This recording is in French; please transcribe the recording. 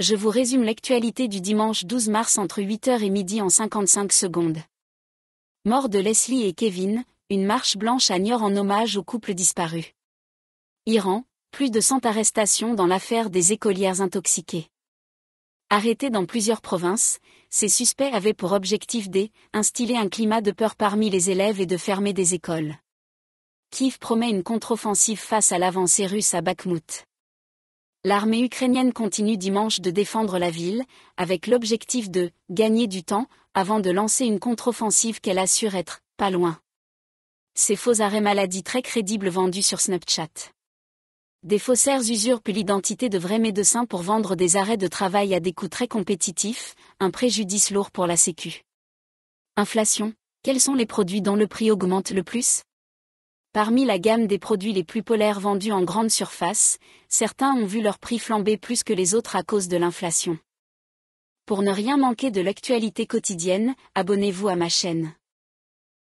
je vous résume l'actualité du dimanche 12 mars entre 8h et midi en 55 secondes. Mort de Leslie et Kevin, une marche blanche à Niort en hommage au couple disparu. Iran, plus de 100 arrestations dans l'affaire des écolières intoxiquées. Arrêtés dans plusieurs provinces, ces suspects avaient pour objectif d'instiller un climat de peur parmi les élèves et de fermer des écoles. Kiev promet une contre-offensive face à l'avancée russe à Bakhmout. L'armée ukrainienne continue dimanche de défendre la ville, avec l'objectif de gagner du temps avant de lancer une contre-offensive qu'elle assure être pas loin. Ces faux arrêts maladie très crédibles vendus sur Snapchat. Des faussaires usurpent l'identité de vrais médecins pour vendre des arrêts de travail à des coûts très compétitifs, un préjudice lourd pour la Sécu. Inflation, quels sont les produits dont le prix augmente le plus Parmi la gamme des produits les plus polaires vendus en grande surface, certains ont vu leur prix flamber plus que les autres à cause de l'inflation. Pour ne rien manquer de l'actualité quotidienne, abonnez-vous à ma chaîne.